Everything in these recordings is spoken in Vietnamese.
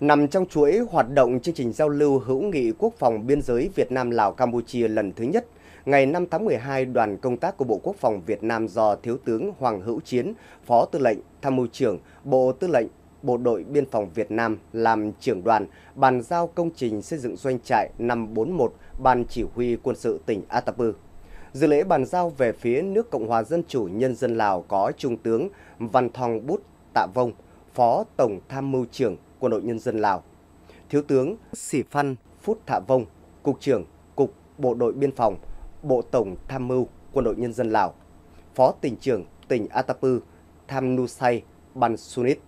nằm trong chuỗi hoạt động chương trình giao lưu hữu nghị quốc phòng biên giới Việt Nam Lào Campuchia lần thứ nhất. Ngày 5 tháng 12, đoàn công tác của Bộ Quốc phòng Việt Nam do Thiếu tướng Hoàng Hữu Chiến, Phó Tư lệnh, Tham mưu trưởng, Bộ Tư lệnh Bộ đội Biên phòng Việt Nam làm trưởng đoàn bàn giao công trình xây dựng doanh trại 541 Ban Chỉ huy Quân sự tỉnh Atapu. Dự lễ bàn giao về phía nước Cộng hòa Dân chủ Nhân dân Lào có Trung tướng Văn Thong Bút Tạ Vông, Phó Tổng Tham mưu trưởng Quân đội Nhân dân Lào. Thiếu tướng Sĩ Phan Phút Thạ Vông, Cục trưởng Cục Bộ đội Biên phòng, Bộ Tổng Tham mưu Quân đội Nhân dân Lào. Phó tỉnh trưởng tỉnh Atapu Tham Nusay Ban Sunit.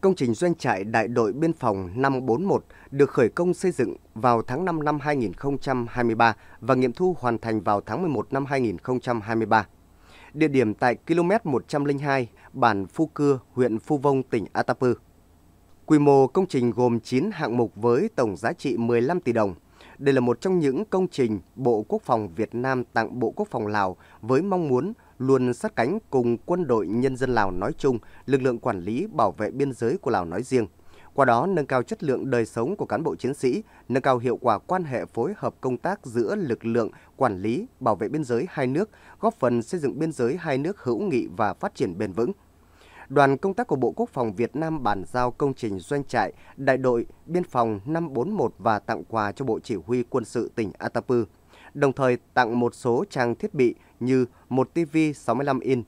Công trình doanh trại đại đội biên phòng 541 được khởi công xây dựng vào tháng 5 năm 2023 và nghiệm thu hoàn thành vào tháng 11 năm 2023 địa điểm tại km 102, bản Phu Cưa, huyện Phu Vông, tỉnh Atapu. Quy mô công trình gồm 9 hạng mục với tổng giá trị 15 tỷ đồng. Đây là một trong những công trình Bộ Quốc phòng Việt Nam tặng Bộ Quốc phòng Lào với mong muốn luôn sát cánh cùng quân đội nhân dân Lào nói chung, lực lượng quản lý bảo vệ biên giới của Lào nói riêng – qua đó nâng cao chất lượng đời sống của cán bộ chiến sĩ, nâng cao hiệu quả quan hệ phối hợp công tác giữa lực lượng quản lý, bảo vệ biên giới hai nước, góp phần xây dựng biên giới hai nước hữu nghị và phát triển bền vững. Đoàn công tác của Bộ Quốc phòng Việt Nam bàn giao công trình doanh trại Đại đội Biên phòng 541 và tặng quà cho Bộ Chỉ huy Quân sự tỉnh Atapu, đồng thời tặng một số trang thiết bị như một TV 65 in,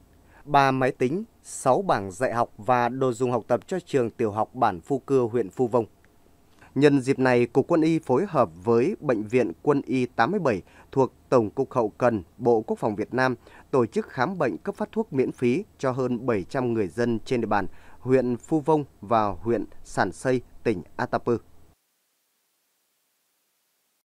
ba máy tính, 6 bảng dạy học và đồ dùng học tập cho trường tiểu học bản Phu Cư, huyện Phu Vông. Nhân dịp này, Cục Quân y phối hợp với Bệnh viện Quân y 87 thuộc Tổng cục Hậu Cần, Bộ Quốc phòng Việt Nam tổ chức khám bệnh cấp phát thuốc miễn phí cho hơn 700 người dân trên địa bàn huyện Phu Vông và huyện Sản Xây, tỉnh Atapu.